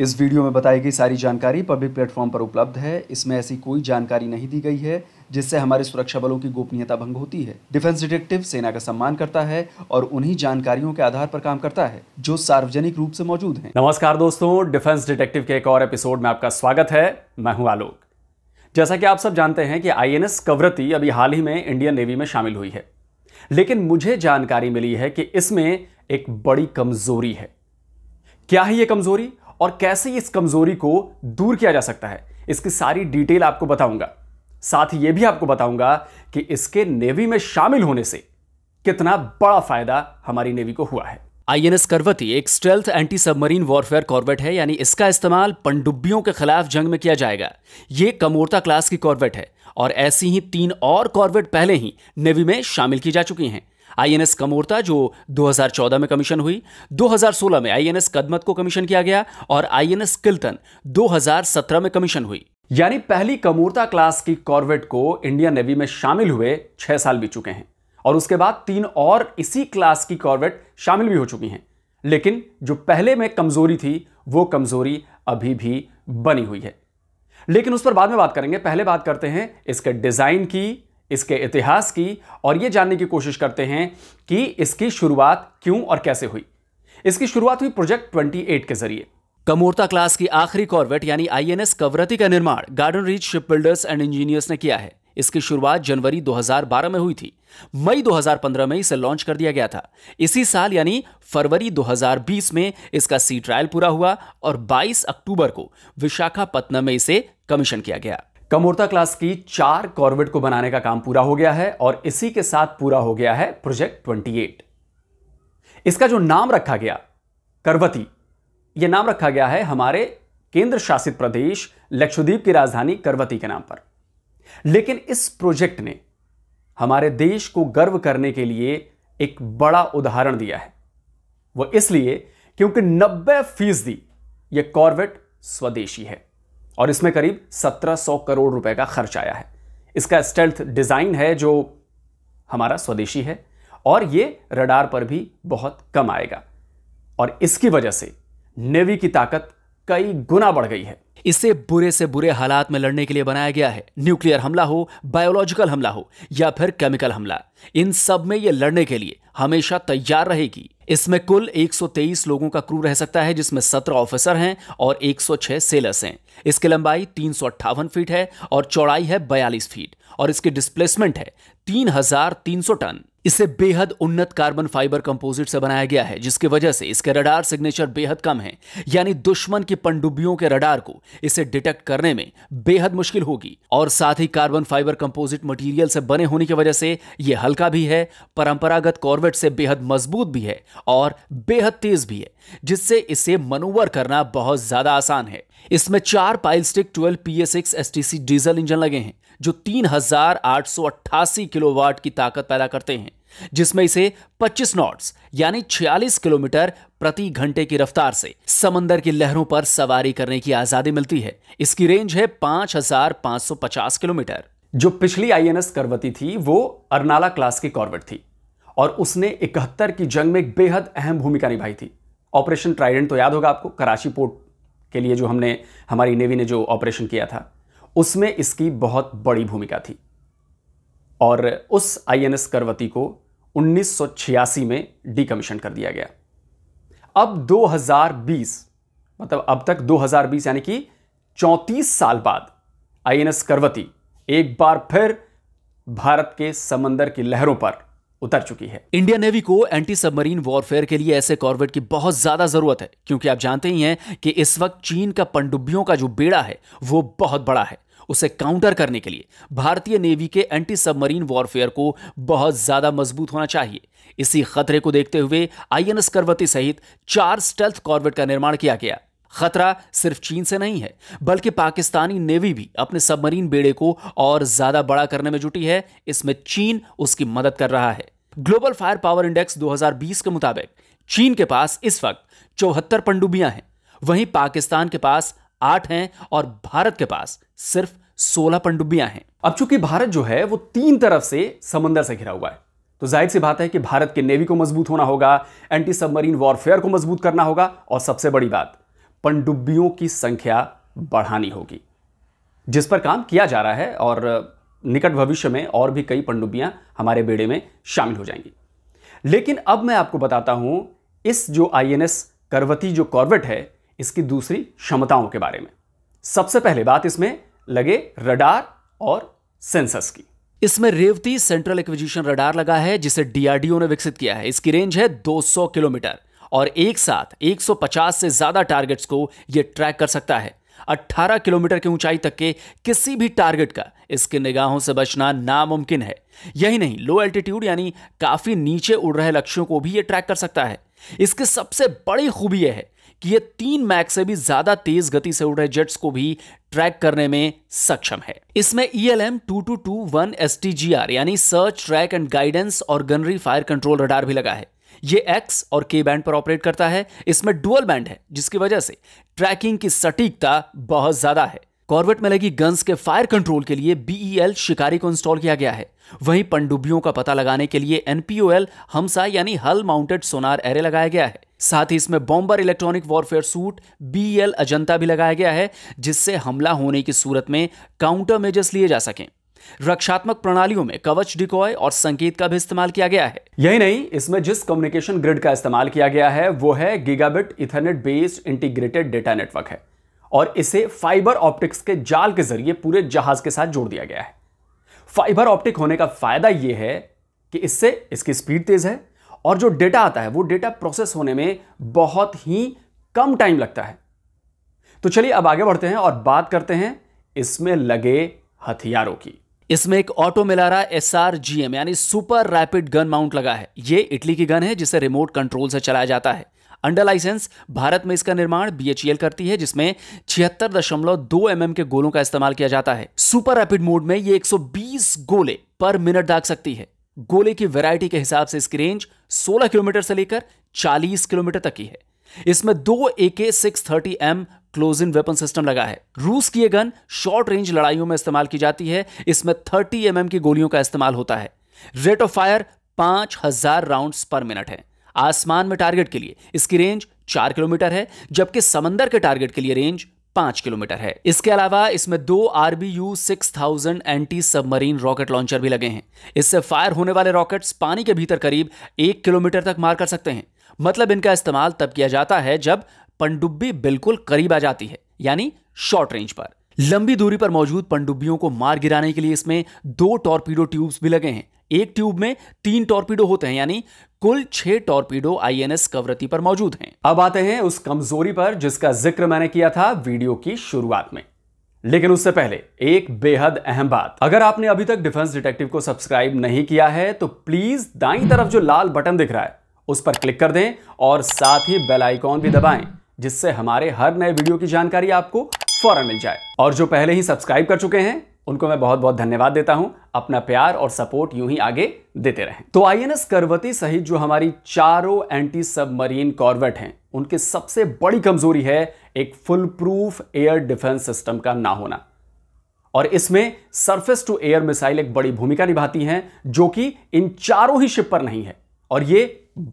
इस वीडियो में बताई गई सारी जानकारी पब्लिक प्लेटफॉर्म पर उपलब्ध है इसमें ऐसी कोई जानकारी नहीं दी गई है जिससे हमारे सुरक्षा बलों की गोपनीयता भंग होती है डिफेंस डिटेक्टिव सेना का सम्मान करता है और उन्हीं जानकारियों के आधार पर काम करता है जो सार्वजनिक रूप से मौजूद है नमस्कार दोस्तों डिफेंस डिटेक्टिव के एक और एपिसोड में आपका स्वागत है मैं हूं आलोक जैसा कि आप सब जानते हैं कि आई एन अभी हाल ही में इंडियन नेवी में शामिल हुई है लेकिन मुझे जानकारी मिली है कि इसमें एक बड़ी कमजोरी है क्या है ये कमजोरी और कैसे इस कमजोरी को दूर किया जा सकता है इसकी सारी डिटेल आपको बताऊंगा साथ ही यह भी आपको बताऊंगा कि इसके नेवी में शामिल होने से कितना बड़ा फायदा हमारी नेवी को हुआ है आईएनएस करवती एक stealth anti submarine warfare corvette है यानी इसका इस्तेमाल पनडुब्बियों के खिलाफ जंग में किया जाएगा यह कमोरता क्लास की कॉर्बेट है और ऐसी ही तीन और कॉर्बेट पहले ही नेवी में शामिल की जा चुकी हैं आईएनएस कमोरता जो 2014 में कमीशन हुई 2016 में आईएनएस कदमत को कमीशन किया गया और आईएनएस किल्तन 2017 में कमीशन हुई यानी पहली कमोरता क्लास की कॉर्वेट को इंडियन नेवी में शामिल हुए छह साल बीत चुके हैं और उसके बाद तीन और इसी क्लास की कॉर्वेट शामिल भी हो चुकी हैं लेकिन जो पहले में कमजोरी थी वो कमजोरी अभी भी बनी हुई है लेकिन उस पर बाद में बात करेंगे पहले बात करते हैं इसके डिजाइन की इसके इतिहास की और ये जानने की कोशिश करते हैं कि इसकी शुरुआत क्यों और कैसे हुई इसकी शुरुआत हुई प्रोजेक्ट 28 के जरिए कमोरता क्लास की आखिरी कॉर्वेट यानी आईएनएस कवरती का निर्माण Garden Reach Shipbuilders and Engineers ने किया है इसकी शुरुआत जनवरी 2012 में हुई थी मई 2015 में इसे लॉन्च कर दिया गया था इसी साल यानी फरवरी 2020 में इसका सी ट्रायल पूरा हुआ और 22 अक्टूबर को विशाखापत्तनम में इसे कमीशन किया गया कमोरता क्लास की चार कॉर्बेट को बनाने का काम पूरा हो गया है और इसी के साथ पूरा हो गया है प्रोजेक्ट एट इसका जो नाम रखा गया करवती यह नाम रखा गया है हमारे केंद्र शासित प्रदेश लक्षद्वीप की राजधानी करवती के नाम पर लेकिन इस प्रोजेक्ट ने हमारे देश को गर्व करने के लिए एक बड़ा उदाहरण दिया है वह इसलिए क्योंकि 90 फीसदी यह कॉर्बेट स्वदेशी है और इसमें करीब 1700 करोड़ रुपए का खर्च आया है इसका स्टेल्थ डिज़ाइन है जो हमारा स्वदेशी है और ये रडार पर भी बहुत कम आएगा और इसकी वजह से नेवी की ताकत कई गुना बढ़ गई है इसे बुरे से बुरे हालात में लड़ने के लिए बनाया गया है न्यूक्लियर हमला हो बायोलॉजिकल हमला हो या फिर केमिकल हमला इन सब में यह लड़ने के लिए हमेशा तैयार रहेगी इसमें कुल 123 लोगों का क्रू रह सकता है जिसमें 17 ऑफिसर हैं और 106 सेलर्स हैं इसकी लंबाई तीन फीट है और चौड़ाई है बयालीस फीट और इसकी डिस्प्लेसमेंट है तीन टन इसे बेहद उन्नत कार्बन फाइबर कंपोजिट से बनाया गया है जिसकी वजह से इसके रडार सिग्नेचर बेहद कम है यानी दुश्मन की पनडुब्बियों के रडार को इसे डिटेक्ट करने में बेहद मुश्किल होगी और साथ ही कार्बन फाइबर कंपोजिट मटेरियल से बने होने की वजह से यह हल्का भी है परंपरागत कॉर्बेट से बेहद मजबूत भी है और बेहद तेज भी है जिससे इसे मनोवर करना बहुत ज्यादा आसान है इसमें चार Pielstick twelve P S diesel engine लगे हैं जो 3,888 किलोवाट की ताकत पैदा करते हैं जिसमें इसे 25 नॉट्स यानी 46 किलोमीटर प्रति घंटे की रफ्तार से समंदर की लहरों पर सवारी करने की आजादी मिलती है इसकी रेंज है 5,550 किलोमीटर जो पिछली आईएनएस करवती थी वो अरनाला क्लास की कॉर्बेट थी और उसने इकहत्तर की जंग में एक बेहद अहम भूमिका निभाई थी ऑपरेशन ट्राइडेंट तो याद होगा आपको कराची पोर्ट के लिए जो हमने हमारी नेवी ने जो ऑपरेशन किया था उसमें इसकी बहुत बड़ी भूमिका थी और उस आईएनएस करवती को 1986 में कमीशन कर दिया गया अब 2020 मतलब अब तक 2020 यानी कि 34 साल बाद आईएनएस करवती एक बार फिर भारत के समंदर की लहरों पर उतर चुकी है इंडियन नेवी को एंटी सबमरीन वॉरफेयर के लिए ऐसे कॉर्वेट की बहुत ज्यादा जरूरत है क्योंकि आप जानते ही हैं कि इस वक्त चीन का पनडुब्बियों का जो बेड़ा है वो बहुत बड़ा है उसे काउंटर करने के लिए भारतीय नेवी के एंटी सबमरीन वॉरफेयर को बहुत ज्यादा मजबूत होना चाहिए इसी खतरे को देखते हुए आईएनएस करवती सहित चार स्टेल्थ कॉर्बेट का निर्माण किया गया खतरा सिर्फ चीन से नहीं है बल्कि पाकिस्तानी नेवी भी अपने सबमरीन बेड़े को और ज्यादा बड़ा करने में जुटी है इसमें चीन उसकी मदद कर रहा है ग्लोबल फायर पावर इंडेक्स 2020 के मुताबिक चीन के पास इस वक्त चौहत्तर पनडुब्बियां हैं वहीं पाकिस्तान के पास आठ हैं और भारत के पास सिर्फ सोलह पनडुब्बियां हैं अब चूंकि भारत जो है वो तीन तरफ से समंदर से घिरा हुआ है तो जाहिर सी बात है कि भारत के नेवी को मजबूत होना होगा एंटी सबमरीन वॉरफेयर को मजबूत करना होगा और सबसे बड़ी बात पनडुब्बियों की संख्या बढ़ानी होगी जिस पर काम किया जा रहा है और निकट भविष्य में और भी कई पंडुबियां हमारे बेड़े में शामिल हो जाएंगी लेकिन अब मैं आपको बताता हूं इस जो आईएनएस करवती जो कॉर्बेट है इसकी दूसरी क्षमताओं के बारे में सबसे पहले बात इसमें लगे रडार और सेंसर्स की इसमें रेवती सेंट्रल एक्विजिशन रडार लगा है जिसे डीआरडीओ ने विकसित किया है इसकी रेंज है 200 किलोमीटर और एक साथ 150 से ज्यादा टारगेट्स को यह ट्रैक कर सकता है 18 किलोमीटर की ऊंचाई तक के किसी भी टारगेट का इसके निगाहों से बचना नामुमकिन है यही नहीं लो एल्टीट्यूड यानी काफी नीचे उड़ रहे लक्ष्यों को भी यह ट्रैक कर सकता है इसकी सबसे बड़ी खूबी यह है कि यह तीन मैक से भी ज्यादा तेज गति से उड़ रहे जेट्स को भी ट्रैक करने में सक्षम है इसमें E L M two two two one S T G R यानी सर्च ट्रैक एंड गाइडेंस और गनरी फायर कंट्रोल रडार भी लगा है ये एक्स और के बैंड पर ऑपरेट करता है इसमें डुअल बैंड है जिसकी वजह से ट्रैकिंग की सटीकता बहुत ज्यादा है कॉर्बेट में लगी गन्स के फायर कंट्रोल के लिए बीईएल e शिकारी को इंस्टॉल किया गया है वहीं पनडुब्बियों का पता लगाने के लिए एनपीओएल हमसा यानी हल माउंटेड सोनार एरे लगाया गया है साथ ही इसमें bomber electronic warfare suite BEL Ajanta भी लगाया गया है जिससे हमला होने की सूरत में काउंटर मेजर्स लिए जा सकें रक्षात्मक प्रणालियों में कवच डिकॉय और संकेत का भी इस्तेमाल किया गया है यही नहीं इसमें जिस कम्युनिकेशन ग्रिड का इस्तेमाल किया गया है वो है gigabit ethernet based integrated data network है और इसे फाइबर ऑप्टिक्स के जाल के जरिए पूरे जहाज के साथ जोड़ दिया गया है फाइबर ऑप्टिक होने का फायदा यह है कि इससे इसकी स्पीड तेज है और जो डेटा आता है वो डेटा प्रोसेस होने में बहुत ही कम टाइम लगता है तो चलिए अब आगे बढ़ते हैं और बात करते हैं इसमें लगे हथियारों की इसमें एक OTO Melara S R G M यानी सुपर रैपिड गन माउंट लगा है ये इटली की गन है जिसे रिमोट कंट्रोल से चलाया जाता है अंडर लाइसेंस भारत में इसका निर्माण बीएचईएल e करती है जिसमें छिहत्तर दशमलव दो एम के गोलों का इस्तेमाल किया जाता है सुपर रैपिड मोड में ये 120 गोले पर मिनट दाग सकती है गोले की वैरायटी के हिसाब से इसकी रेंज 16 किलोमीटर से लेकर 40 किलोमीटर तक की है इसमें दो A K six thirty M close in weapon system लगा है रूस की यह गन शॉर्ट रेंज लड़ाइयों में इस्तेमाल की जाती है इसमें 30 एम की गोलियों का इस्तेमाल होता है रेट ऑफ फायर पांच हजार पर मिनट है आसमान में टारगेट के लिए इसकी रेंज चार किलोमीटर है जबकि समंदर के टारगेट के लिए रेंज पांच किलोमीटर है इसके अलावा इसमें दो RBU six thousand anti submarine rocket launcher भी लगे हैं इससे फायर होने वाले रॉकेट्स पानी के भीतर करीब एक किलोमीटर तक मार कर सकते हैं मतलब इनका इस्तेमाल तब किया जाता है जब पनडुब्बी बिल्कुल करीब आ जाती है यानी शॉर्ट रेंज पर लंबी दूरी पर मौजूद पनडुब्बियों को मार गिराने के लिए इसमें दो टॉर्पीडो ट्यूब्स भी लगे हैं एक ट्यूब में तीन टॉर्पीडो होते हैं यानी कुल छह टॉर्पीडो आईएनएस कवरती पर मौजूद हैं। अब आते हैं उस कमजोरी पर जिसका जिक्र मैंने किया था वीडियो की शुरुआत में लेकिन उससे पहले एक बेहद अहम बात अगर आपने अभी तक डिफेंस डिटेक्टिव को सब्सक्राइब नहीं किया है तो प्लीज दाई तरफ जो लाल बटन दिख रहा है उस पर क्लिक कर दें और साथ ही बेल आइकॉन भी दबाएं जिससे हमारे हर नए वीडियो की जानकारी आपको फौरन मिल जाए और जो पहले ही सब्सक्राइब कर चुके हैं उनको मैं बहुत बहुत धन्यवाद देता हूं अपना प्यार और सपोर्ट यूं ही आगे देते रहें तो आईएनएस करवती सहित जो हमारी चारों एंटी सबमरीन कॉर्वेट हैं उनकी सबसे बड़ी कमजोरी है एक full proof air defence system का ना होना और इसमें सरफेस टू एयर मिसाइल एक बड़ी भूमिका निभाती हैं जो कि इन चारों ही शिप पर नहीं है और ये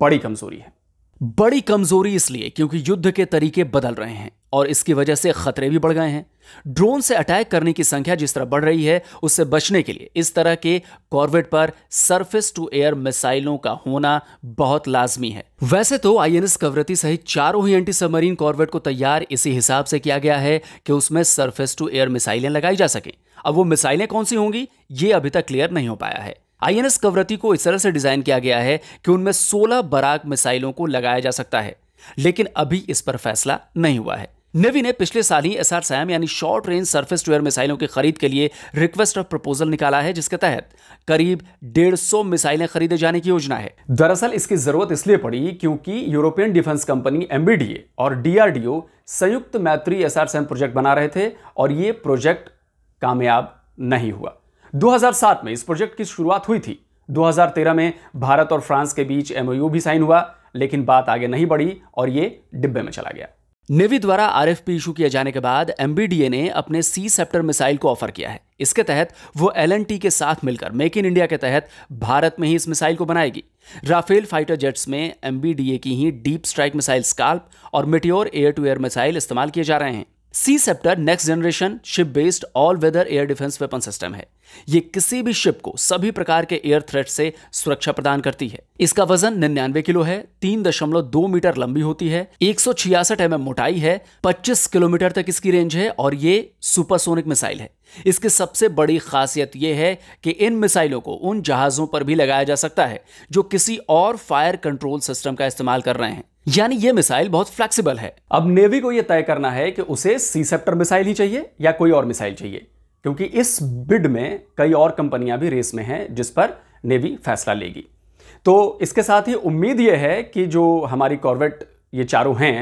बड़ी कमजोरी है बड़ी कमजोरी इसलिए क्योंकि युद्ध के तरीके बदल रहे हैं और इसकी वजह से खतरे भी बढ़ गए हैं ड्रोन से अटैक करने की संख्या जिस तरह बढ़ रही है उससे बचने के लिए इस तरह के कॉर्बेट पर सरफेस टू एयर मिसाइलों का होना बहुत लाजमी है वैसे तो आईएनएस कवरती सहित चारों ही एंटी सबमरीन कॉर्बेट को तैयार इसी हिसाब से किया गया है कि उसमें सरफेस टू एयर मिसाइलें लगाई जा सके अब वो मिसाइलें कौन सी होंगी ये अभी तक क्लियर नहीं हो पाया है आईएनएस कवरती को इस तरह से डिजाइन किया गया है कि उनमें 16 बराक मिसाइलों को लगाया जा सकता है लेकिन अभी इस पर फैसला नहीं हुआ है नेवी ने पिछले साल ही एस आर सैम यानी short range surface to air मिसाइलों की खरीद के लिए रिक्वेस्ट ऑफ प्रपोजल निकाला है जिसके तहत करीब 150 मिसाइलें खरीदे जाने की योजना है दरअसल इसकी जरूरत इसलिए पड़ी क्योंकि यूरोपियन डिफेंस कंपनी एमबीडीए और डीआरडीओ संयुक्त मैत्री एस सैम प्रोजेक्ट बना रहे थे और ये प्रोजेक्ट कामयाब नहीं हुआ 2007 में इस प्रोजेक्ट की शुरुआत हुई थी 2013 में भारत और फ्रांस के बीच एमओयू भी साइन हुआ लेकिन बात आगे नहीं बढ़ी और ये डिब्बे में चला गया नेवी द्वारा एफ इशू किए जाने के बाद एमबीडीए ने अपने सी सेप्टर मिसाइल को ऑफर किया है इसके तहत वो एल के साथ मिलकर मेक इन इंडिया के तहत भारत में ही इस मिसाइल को बनाएगी राफेल फाइटर जेट्स में एमबीडीए की ही डीप स्ट्राइक मिसाइल स्काल्प और Meteor air to air missile इस्तेमाल किए जा रहे हैं Sea Ceptor next generation ship based all weather air defence weapon system है ये किसी भी शिप को सभी प्रकार के एयर थ्रेट से सुरक्षा प्रदान करती है इसका वजन निन्यानवे किलो है तीन दशमलव दो मीटर लंबी होती है एक सौ छियासठ एम मोटाई है पच्चीस किलोमीटर तक इसकी रेंज है और ये सुपरसोनिक मिसाइल है इसकी सबसे बड़ी खासियत यह है कि इन मिसाइलों को उन जहाज़ों पर भी लगाया जा सकता है जो किसी और फायर कंट्रोल सिस्टम का इस्तेमाल कर रहे हैं यानी यह मिसाइल बहुत फ्लेक्सिबल है अब नेवी को यह तय करना है कि उसे सी सेप्टर मिसाइल ही चाहिए या कोई और मिसाइल चाहिए क्योंकि इस बिड में कई और कंपनियां भी रेस में हैं जिस पर नेवी फैसला लेगी तो इसके साथ ही उम्मीद यह है कि जो हमारी कॉर्वेट ये चारों हैं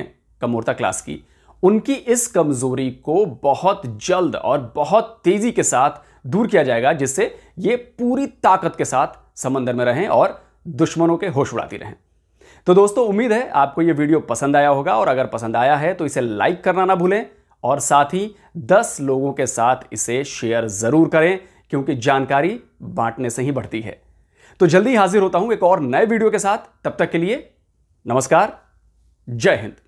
कमोरता क्लास की उनकी इस कमजोरी को बहुत जल्द और बहुत तेजी के साथ दूर किया जाएगा जिससे ये पूरी ताकत के साथ समंदर में रहें और दुश्मनों के होश उड़ाती रहें तो दोस्तों उम्मीद है आपको ये वीडियो पसंद आया होगा और अगर पसंद आया है तो इसे लाइक करना ना भूलें और साथ ही 10 लोगों के साथ इसे शेयर ज़रूर करें क्योंकि जानकारी बांटने से ही बढ़ती है तो जल्दी हाजिर होता हूं एक और नए वीडियो के साथ तब तक के लिए नमस्कार जय हिंद